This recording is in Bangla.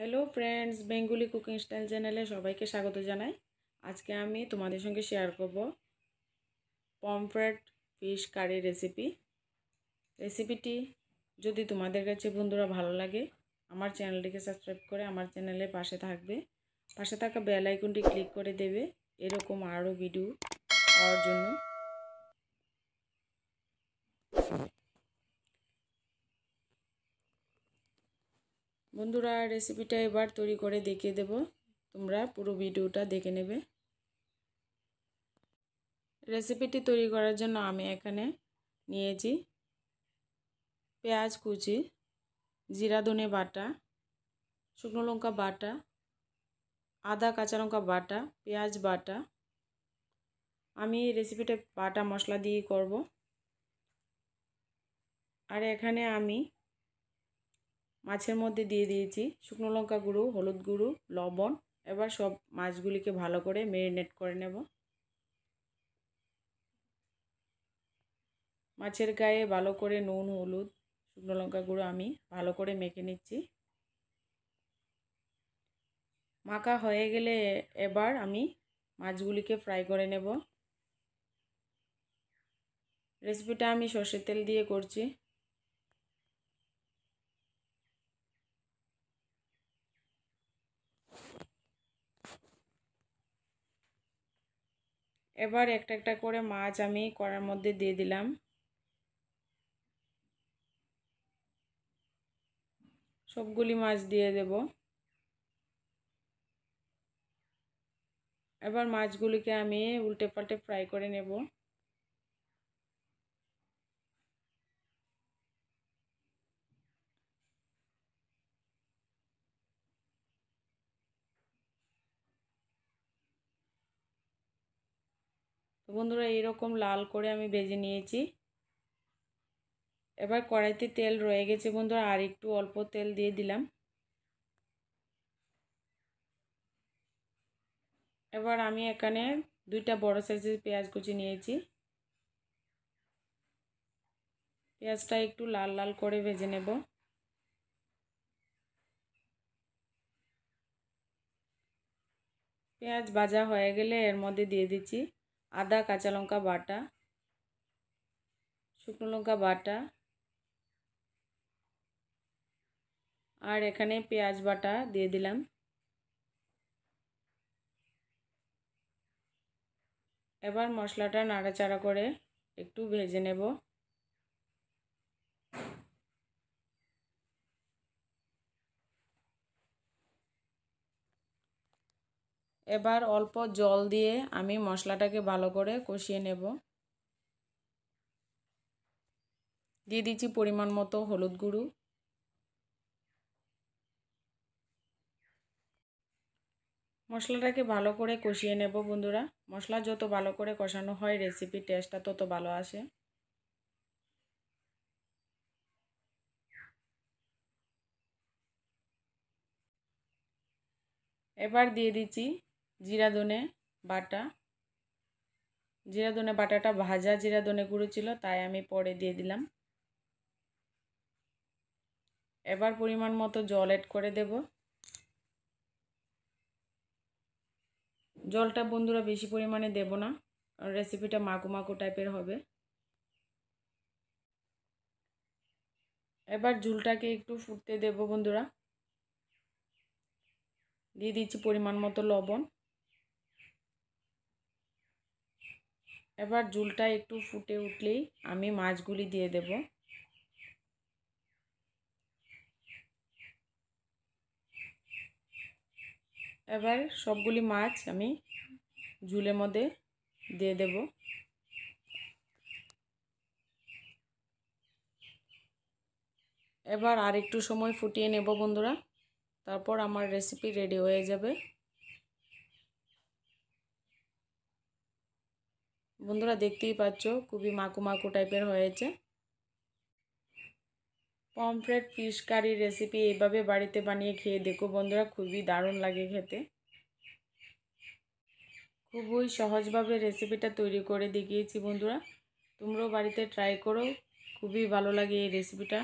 hello friends Bengali cooking style চ্যানেলে সবাইকে স্বাগত জানাই আজকে আমি তোমাদের সঙ্গে শেয়ার করব পমফ্রেড ফিশ কারি রেসিপি রেসিপিটি যদি তোমাদের কাছে বন্ধুরা ভালো লাগে আমার চ্যানেলটিকে সাবস্ক্রাইব করে আমার চ্যানেলে পাশে থাকবে পাশে থাকা বেল আইকনটি ক্লিক করে দেবে এরকম আরও ভিডিও পাওয়ার জন্য বন্ধুরা রেসিপিটা এবার তৈরি করে দেখিয়ে দেব তোমরা পুরো ভিডিওটা দেখে নেবে রেসিপিটি তৈরি করার জন্য আমি এখানে নিয়েছি পেঁয়াজ কুচি জিরা ধনে বাটা শুকনো লঙ্কা বাটা আদা কাঁচা লঙ্কা বাটা পেঁয়াজ বাটা আমি রেসিপিটা বাটা মশলা দিয়ে করব আর এখানে আমি মাছের মধ্যে দিয়ে দিয়েছি শুকনো লঙ্কা গুঁড়ো হলুদ গুঁড়ো লবণ এবার সব মাছগুলিকে ভালো করে মেরিনেট করে নেব মাছের গায়ে ভালো করে নুন হলুদ শুকনো লঙ্কা গুঁড়ো আমি ভালো করে মেখে নিচ্ছি মাখা হয়ে গেলে এবার আমি মাছগুলিকে ফ্রাই করে নেব রেসিপিটা আমি সর্ষের তেল দিয়ে করছি এবার একটা একটা করে মাছ আমি কড়ার মধ্যে দিয়ে দিলাম সবগুলি মাছ দিয়ে দেব এবার মাছগুলিকে আমি উল্টে পাল্টে ফ্রাই করে নেব তো বন্ধুরা এরকম লাল করে আমি ভেজে নিয়েছি এবার কড়াইতে তেল রয়ে গেছে বন্ধুরা আর একটু অল্প তেল দিয়ে দিলাম এবার আমি এখানে দুইটা বড় সাইজের পেঁয়াজ কুচি নিয়েছি পেঁয়াজটা একটু লাল লাল করে ভেজে নেব পেঁয়াজ ভাজা হয়ে গেলে এর মধ্যে দিয়ে দিচ্ছি আদা কাঁচা লঙ্কা বাটা শুকনো লঙ্কা বাটা আর এখানে পেঁয়াজ বাটা দিয়ে দিলাম এবার মশলাটা নাড়াচাড়া করে একটু ভেজে নেব এবার অল্প জল দিয়ে আমি মশলাটাকে ভালো করে কষিয়ে নেব দিয়ে দিচ্ছি পরিমাণ মতো হলুদ গুঁড়ো মশলাটাকে ভালো করে কষিয়ে নেব বন্ধুরা মশলা যত ভালো করে কষানো হয় রেসিপি টেস্টটা তত ভালো আসে এবার দিয়ে দিচ্ছি জিরা দনে বাটা জিরা দনে বাটাটা ভাজা জিরা দনে গুঁড়ো ছিল তাই আমি পরে দিয়ে দিলাম এবার পরিমাণ মতো জল অ্যাড করে দেব জলটা বন্ধুরা বেশি পরিমাণে দেব না রেসিপিটা মাকু মাকু টাইপের হবে এবার ঝুলটাকে একটু ফুটতে দেব বন্ধুরা দিয়ে দিচ্ছি পরিমাণ মতো লবণ এবার জুলটা একটু ফুটে উঠলেই আমি মাছগুলি দিয়ে দেব এবার সবগুলি মাছ আমি ঝুলের মধ্যে দিয়ে দেব এবার আর একটু সময় ফুটিয়ে নেব বন্ধুরা তারপর আমার রেসিপি রেডি হয়ে যাবে বন্ধুরা দেখতেই পাচ্ছ খুবই মাকু মাকু টাইপের হয়েছে পমফ্রেট ফিশ কারি রেসিপি এইভাবে বাড়িতে বানিয়ে খেয়ে দেখো বন্ধুরা খুবই দারুণ লাগে খেতে খুবই সহজভাবে রেসিপিটা তৈরি করে দেখিয়েছি বন্ধুরা তোমরাও বাড়িতে ট্রাই করো খুবই ভালো লাগে এই রেসিপিটা